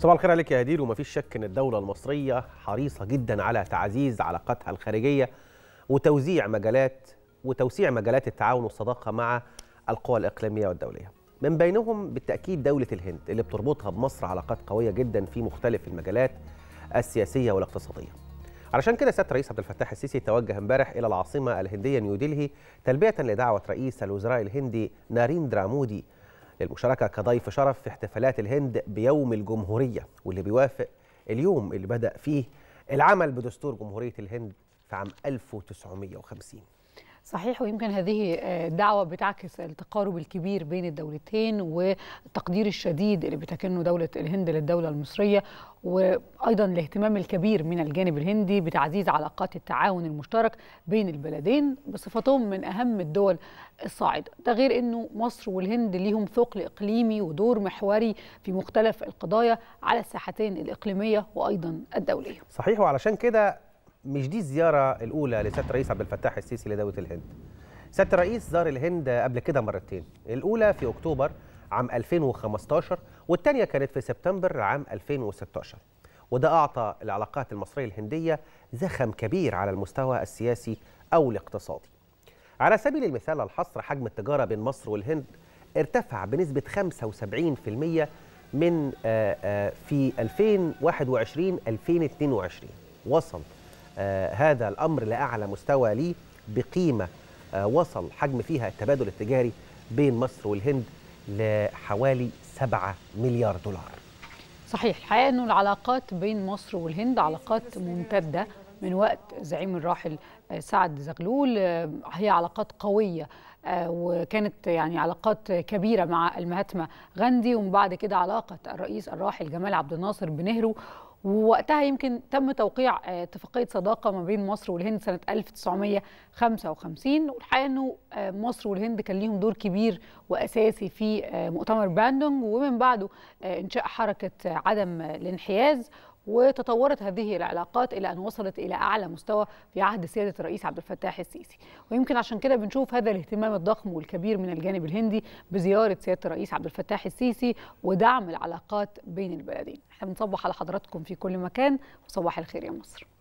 صباح الخير عليك يا هدير ومفيش شك ان الدوله المصريه حريصه جدا على تعزيز علاقاتها الخارجيه وتوزيع مجالات وتوسيع مجالات التعاون والصداقه مع القوى الاقليميه والدوليه من بينهم بالتاكيد دوله الهند اللي بتربطها بمصر علاقات قويه جدا في مختلف المجالات السياسيه والاقتصاديه علشان كده سياده الرئيس عبد الفتاح السيسي توجه امبارح الى العاصمه الهنديه نيودلهي تلبيه لدعوه رئيس الوزراء الهندي ناريندرا مودي للمشاركة كضيف شرف في احتفالات الهند بيوم الجمهورية واللي بيوافق اليوم اللي بدأ فيه العمل بدستور جمهورية الهند في عام 1950 صحيح ويمكن هذه الدعوة آه، بتعكس التقارب الكبير بين الدولتين والتقدير الشديد اللي بتكنه دولة الهند للدولة المصرية وأيضا الاهتمام الكبير من الجانب الهندي بتعزيز علاقات التعاون المشترك بين البلدين بصفتهم من أهم الدول الصاعدة ده غير أنه مصر والهند ليهم ثقل إقليمي ودور محوري في مختلف القضايا على الساحتين الإقليمية وأيضا الدولية صحيح وعلشان كده مش دي الزياره الاولى لسياده الرئيس عبد الفتاح السيسي لدوله الهند. سياده الرئيس زار الهند قبل كده مرتين، الاولى في اكتوبر عام 2015 والثانيه كانت في سبتمبر عام 2016. وده اعطى العلاقات المصريه الهنديه زخم كبير على المستوى السياسي او الاقتصادي. على سبيل المثال الحصر حجم التجاره بين مصر والهند ارتفع بنسبه 75% من آه، آه، في 2021 2022 وصل آه، هذا الأمر لأعلى مستوى ليه بقيمة آه، وصل حجم فيها التبادل التجاري بين مصر والهند لحوالي 7 مليار دولار صحيح الحقيقة أنه العلاقات بين مصر والهند علاقات ممتدة من وقت زعيم الراحل آه، سعد زغلول هي علاقات قوية وكانت يعني علاقات كبيرة مع المهاتما غاندي ومن بعد كده علاقة الرئيس الراحل جمال عبد الناصر بنهرو ووقتها يمكن تم توقيع آه، اتفاقية صداقة ما بين مصر والهند سنة 1955 والحقيقة أنه آه، مصر والهند كان ليهم دور كبير وأساسي في آه، مؤتمر باندونج ومن بعده إنشاء حركة عدم الانحياز وتطورت هذه العلاقات إلى أن وصلت إلى أعلى مستوى في عهد سيادة الرئيس عبد الفتاح السيسي ويمكن عشان كده بنشوف هذا الاهتمام الضخم والكبير من الجانب الهندي بزيارة سيادة الرئيس عبد الفتاح السيسي ودعم العلاقات بين البلدين احنا بنصبح على حضراتكم في كل مكان وصباح الخير يا مصر